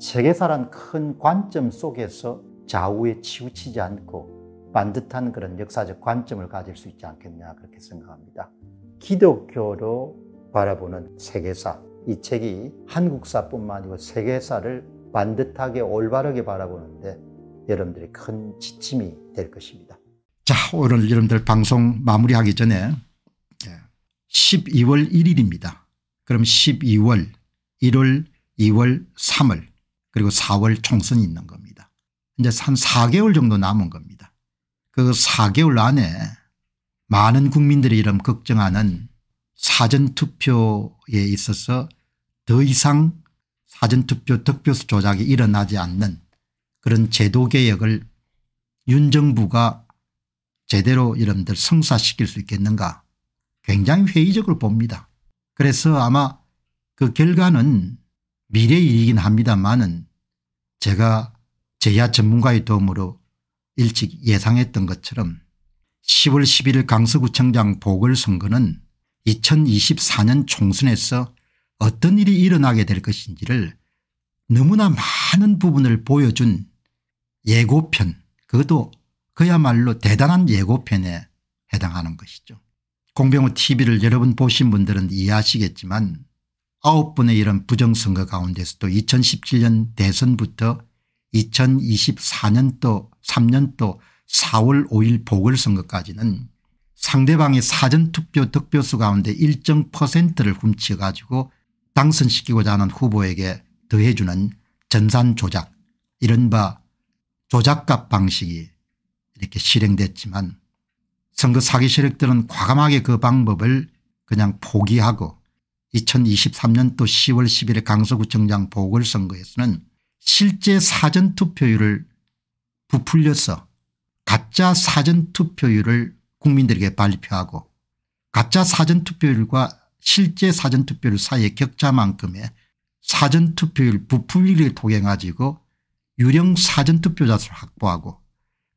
세계사란 큰 관점 속에서 좌우에 치우치지 않고 반듯한 그런 역사적 관점을 가질 수 있지 않겠냐 그렇게 생각합니다. 기독교로 바라보는 세계사 이 책이 한국사뿐만 아니고 세계사를 반듯하게 올바르게 바라보는데 여러분들이 큰 지침이 될 것입니다. 자 오늘 여러분들 방송 마무리하기 전에 12월 예, 1일입니다. 그럼 12월 1월 2월 3월 그리고 4월 총선이 있는 겁니다. 이제 한 4개월 정도 남은 겁니다. 그 4개월 안에 많은 국민들이 이런 걱정하는 사전투표에 있어서 더 이상 사전투표 득표수 조작이 일어나지 않는 그런 제도개혁을 윤 정부가 제대로 이름들 성사시킬 수 있겠는가 굉장히 회의적으로 봅니다. 그래서 아마 그 결과는 미래일이긴 합니다만은 제가 제야 전문가의 도움으로 일찍 예상했던 것처럼 10월 11일 강서구청장 보궐선거는 2024년 총선에서 어떤 일이 일어나게 될 것인지를 너무나 많은 부분을 보여준 예고편 그것도 그야말로 대단한 예고편에 해당하는 것이죠. 공병호 tv를 여러분 보신 분들은 이해하시겠지만 9분의 이런 부정선거 가운데서도 2017년 대선부터 2024년도 3년도 4월 5일 보궐선거까지는 상대방의 사전투표 득표수 가운데 일정 퍼센트를 훔쳐 가지고 당선시키고자 하는 후보에게 더해주는 전산 조작 이른바 조작값 방식이 이렇게 실행됐지만 선거 사기 세력들은 과감하게 그 방법을 그냥 포기하고 2023년 또 10월 10일 에 강서구청장 보궐선거에서는 실제 사전투표율을 부풀려서 가짜 사전투표율을 국민들에게 발표하고 가짜 사전투표율과 실제 사전투표율 사이의 격차만큼의 사전투표율 부풀리를 기 통해 가지고 유령 사전투표자 수를 확보하고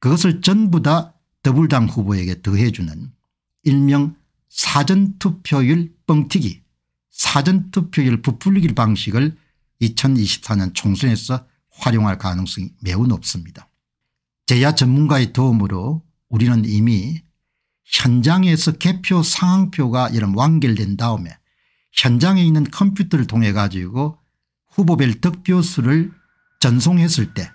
그것을 전부 다 더불당 후보에게 더해주는 일명 사전투표율 뻥튀기 사전투표율 부풀리기 방식을 2024년 총선에서 활용할 가능성이 매우 높습니다. 제야 전문가의 도움으로 우리는 이미 현장에서 개표 상황표가 이런 완결된 다음에 현장에 있는 컴퓨터를 통해 가지고 후보별 득표수를 전송했을 때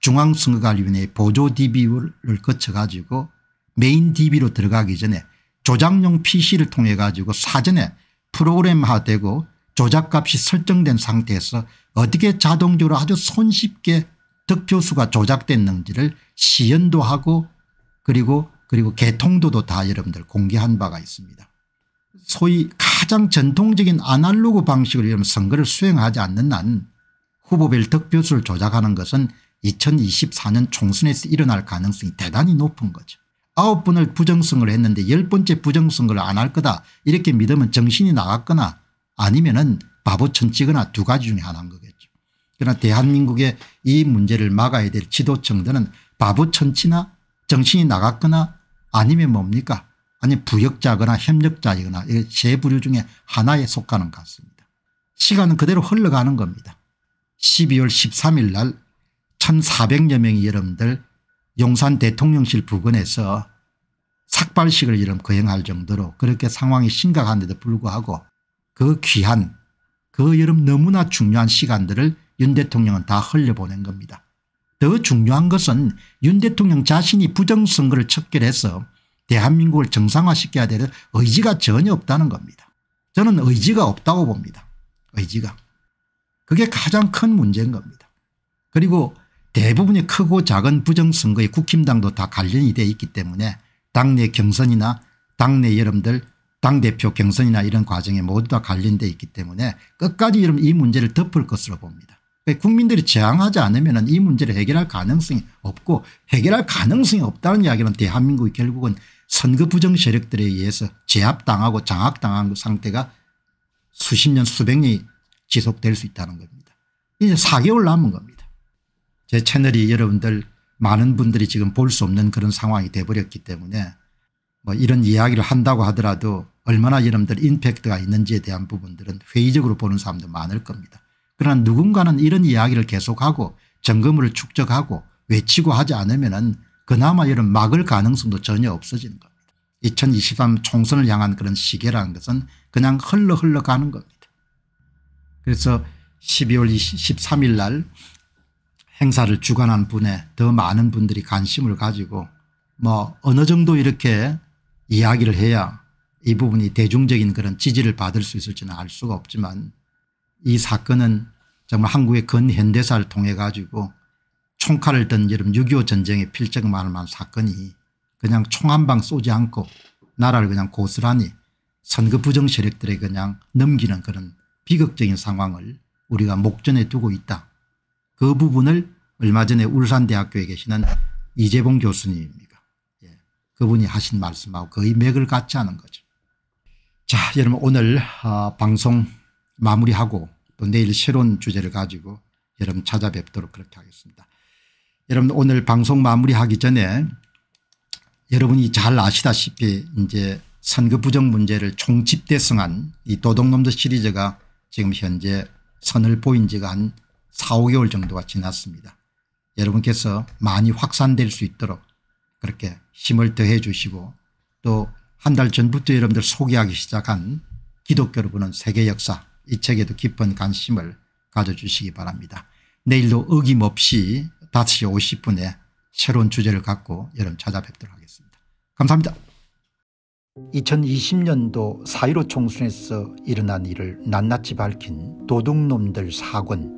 중앙선거관리위원회 보조 db를 거쳐 가지고 메인 db로 들어가기 전에 조작용 pc를 통해 가지고 사전에 프로그램화되고 조작값이 설정된 상태에서 어떻게 자동적으로 아주 손쉽게 득표수가 조작됐는지를 시연도 하고 그리고 그리고 개통도도 다 여러분들 공개한 바가 있습니다. 소위 가장 전통적인 아날로그 방식으로 이런 선거를 수행하지 않는 한 후보별 득표수를 조작하는 것은 2024년 총선에서 일어날 가능성이 대단히 높은 거죠. 아홉 번을 부정선거를 했는데 열 번째 부정선거를 안 할 거다 이렇게 믿으면 정신이 나갔거나 아니면 은 바보천 치거나두 가지 중에 하나인 거겠죠. 그러나 대한민국의 이 문제를 막아야 될 지도층들은 바보천치나 정신이 나갔거나 아니면 뭡니까 아니 부역자거나 협력자이거나 이 세 부류 중에 하나에 속하는 것 같습니다. 시간은 그대로 흘러가는 겁니다. 12월 13일 날 1400여 명이 여러분들 용산 대통령실 부근에서 삭발식을 이름 거행할 정도로 그렇게 상황이 심각한데도 불구하고 그 귀한 그 여름 너무나 중요한 시간들을 윤 대통령은 다 흘려보낸 겁니다. 더 중요한 것은 윤 대통령 자신이 부정선거를 척결해서 대한민국을 정상화시켜야 될 의지가 전혀 없다는 겁니다. 저는 의지가 없다고 봅니다. 의지가. 그게 가장 큰 문제인 겁니다. 그리고 대부분의 크고 작은 부정선거의 국힘당도 다 관련이 되어 있기 때문에 당내 경선이나 당내 여러분들 당대표 경선이나 이런 과정에 모두 다관련되어 있기 때문에 끝까지 여러분 이 문제를 덮을 것으로 봅니다. 국민들이 저항하지 않으면 이 문제를 해결할 가능성이 없고 해결할 가능성이 없다는 이야기는 대한민국이 결국은 선거 부정 세력들에 의해서 제압당하고 장악당한 상태가 수십 년 수백 년이 지속될 수 있다는 겁니다. 이제 4개월 남은 겁니다. 제 채널이 여러분들 많은 분들이 지금 볼 수 없는 그런 상황이 돼버렸기 때문에 뭐 이런 이야기를 한다고 하더라도 얼마나 여러분들 임팩트가 있는지에 대한 부분들은 회의적으로 보는 사람도 많을 겁니다. 그러나 누군가는 이런 이야기를 계속하고 점검을 축적하고 외치고 하지 않으면 은 그나마 이런 막을 가능성도 전혀 없어지는 겁니다. 2023 총선을 향한 그런 시계라는 것은 그냥 흘러 흘러 가는 겁니다. 그래서 12월 2 3일날 행사를 주관한 분에 더 많은 분들이 관심을 가지고 뭐 어느 정도 이렇게 이야기를 해야 이 부분이 대중적인 그런 지지를 받을 수 있을지는 알 수가 없지만 이 사건은 정말 한국의 근현대사를 통해 가지고 총칼을 든 여름 6.25 전쟁의 필적만을 만 사건이 그냥 총 한 방 쏘지 않고 나라를 그냥 고스란히 선거 부정 세력들에 그냥 넘기는 그런 비극적인 상황을 우리가 목전에 두고 있다. 그 부분을 얼마 전에 울산대학교에 계시는 이재봉 교수님입니다. 예. 그분이 하신 말씀하고 거의 맥을 같이 하는 거죠. 자 여러분 오늘 어, 방송 마무리하고 또 내일 새로운 주제를 가지고 여러분 찾아뵙도록 그렇게 하겠습니다. 여러분 오늘 방송 마무리하기 전에 여러분이 잘 아시다시피 이제 선거 부정 문제를 총집대성한 이 도둑놈들 시리즈가 지금 현재 선을 보인 지가 한 4, 5개월 정도가 지났습니다. 여러분께서 많이 확산될 수 있도록 그렇게 힘을 더해 주시고 또 한 달 전부터 여러분들 소개하기 시작한 기독교를 보는 세계 역사 이 책에도 깊은 관심을 가져주시기 바랍니다. 내일도 어김없이 5시 50분에 새로운 주제를 갖고 여러분 찾아뵙도록 하겠습니다. 감사합니다. 2020년도 4.15 총선에서 일어난 일을 낱낱이 밝힌 도둑놈들 사건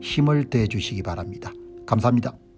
힘을 대 주시기 바랍니다. 감사합니다.